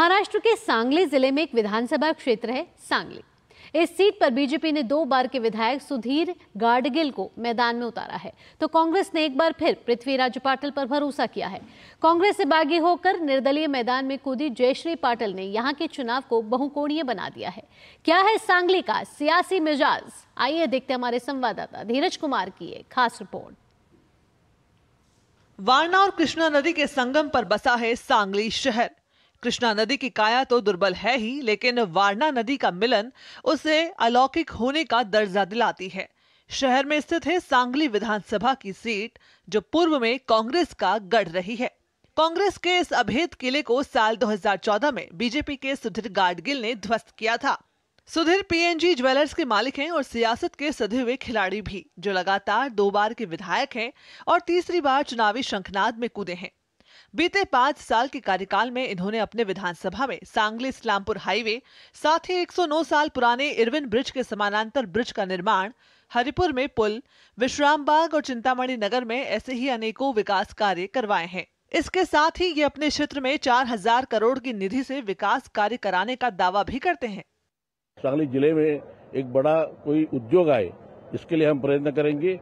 महाराष्ट्र के सांगली जिले में एक विधानसभा क्षेत्र है सांगली इस सीट पर बीजेपी ने दो बार के विधायक सुधीर गाडगिल को मैदान में उतारा है तो कांग्रेस ने एक बार फिर पृथ्वीराज पाटिल पर भरोसा किया है कांग्रेस से बागी होकर निर्दलीय मैदान में कूदी जयश्री पाटिल ने यहां के चुनाव को बहुकोणीय बना दिया है क्या है सांगली का सियासी मिजाज आइए देखते हमारे संवाददाता धीरज कुमार की एक खास रिपोर्ट वारणा और कृष्णा नदी के संगम पर बसा है सांगली शहर कृष्णा नदी की काया तो दुर्बल है ही लेकिन वारणा नदी का मिलन उसे अलौकिक होने का दर्जा दिलाती है शहर में स्थित है सांगली विधानसभा की सीट जो पूर्व में कांग्रेस का गढ़ रही है कांग्रेस के इस अभेद किले को साल 2014 में बीजेपी के सुधीर गाडगिल ने ध्वस्त किया था सुधीर पीएनजी ज्वेलर्स के मालिक हैं और सियासत के सधे हुए खिलाड़ी भी जो लगातार दो बार के विधायक हैं और तीसरी बार चुनावी शंखनाद में कूदे हैं बीते पांच साल के कार्यकाल में इन्होंने अपने विधानसभा में सांगली इस्लामपुर हाईवे साथ ही 109 साल पुराने इरविन ब्रिज के समानांतर ब्रिज का निर्माण हरिपुर में पुल विश्रामबाग और चिंतामणि नगर में ऐसे ही अनेकों विकास कार्य करवाए हैं इसके साथ ही ये अपने क्षेत्र में हजार करोड़ की निधि से विकास कार्य कराने का दावा भी करते हैं सांगली जिले में एक बड़ा कोई उद्योग आए इसके लिए हम प्रयत्न करेंगे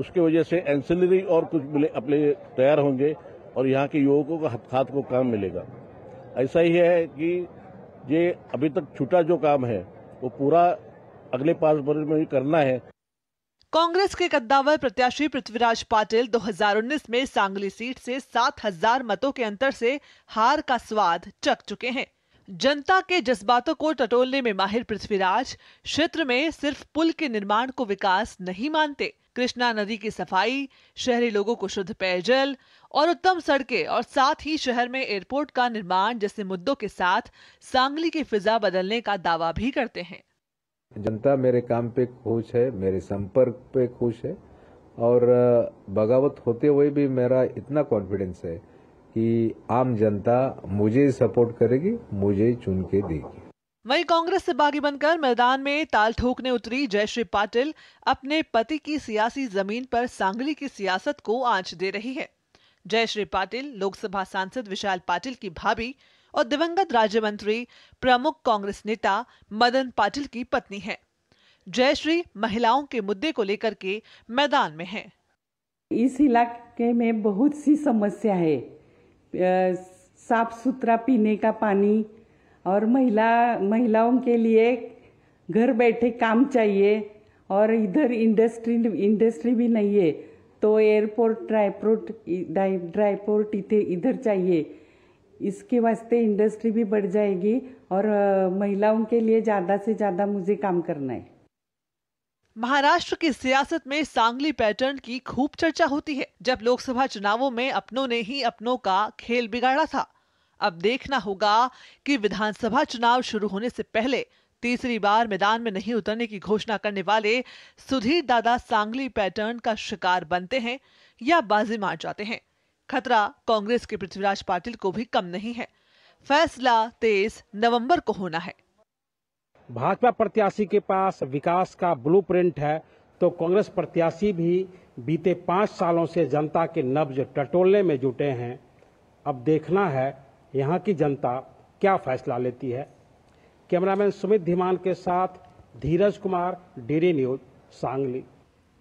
उसके वजह से एंसिलरी और कुछ अपने तैयार होंगे और यहाँ के युवकों का हथखात को काम मिलेगा ऐसा ही है कि ये अभी तक छुटा जो काम है वो पूरा अगले पांच बरस में ही करना है कांग्रेस के कद्दावर प्रत्याशी पृथ्वीराज पाटिल 2019 में सांगली सीट से 7000 मतों के अंतर से हार का स्वाद चख चुके हैं जनता के जज्बातों को टटोलने में माहिर पृथ्वीराज क्षेत्र में सिर्फ पुल के निर्माण को विकास नहीं मानते कृष्णा नदी की सफाई शहरी लोगों को शुद्ध पेयजल और उत्तम सड़कें और साथ ही शहर में एयरपोर्ट का निर्माण जैसे मुद्दों के साथ सांगली की फिजा बदलने का दावा भी करते हैं जनता मेरे काम पे खुश है मेरे संपर्क पे खुश है और बगावत होते हुए भी मेरा इतना कॉन्फिडेंस है कि आम जनता मुझे सपोर्ट करेगी मुझे चुन के देगी वहीं कांग्रेस से बागी बनकर मैदान में ताल ठोकने उतरी जयश्री पाटिल अपने पति की सियासी जमीन पर सांगली की सियासत को आंच दे रही है जयश्री पाटिल लोकसभा सांसद विशाल पाटिल की भाभी और दिवंगत राज्य मंत्री प्रमुख कांग्रेस नेता मदन पाटिल की पत्नी है जयश्री महिलाओं के मुद्दे को लेकर के मैदान में है इस इलाके में बहुत सी समस्या है साफ सुथरा पीने का पानी और महिला महिलाओं के लिए घर बैठे काम चाहिए और इधर इंडस्ट्री इंडस्ट्री भी नहीं है तो एयरपोर्ट ड्राईपोर्ट ड्राईपोर्ट इधर इधर चाहिए इसके वास्ते इंडस्ट्री भी बढ़ जाएगी और महिलाओं के लिए ज़्यादा से ज़्यादा मुझे काम करना है महाराष्ट्र की सियासत में सांगली पैटर्न की खूब चर्चा होती है जब लोकसभा चुनावों में अपनों ने ही अपनों का खेल बिगाड़ा था अब देखना होगा कि विधानसभा चुनाव शुरू होने से पहले तीसरी बार मैदान में नहीं उतरने की घोषणा करने वाले सुधीर दादा सांगली पैटर्न का शिकार बनते हैं या बाजी मार जाते हैं खतरा कांग्रेस के पृथ्वीराज पाटिल को भी कम नहीं है फैसला तेईस नवम्बर को होना है भाजपा प्रत्याशी के पास विकास का ब्लू है तो कांग्रेस प्रत्याशी भी बीते पांच सालों से जनता के नब्ज टटोलने में जुटे हैं अब देखना है यहाँ की जनता क्या फैसला लेती है कैमरामैन सुमित धीमान के साथ धीरज कुमार डी न्यूज सांगली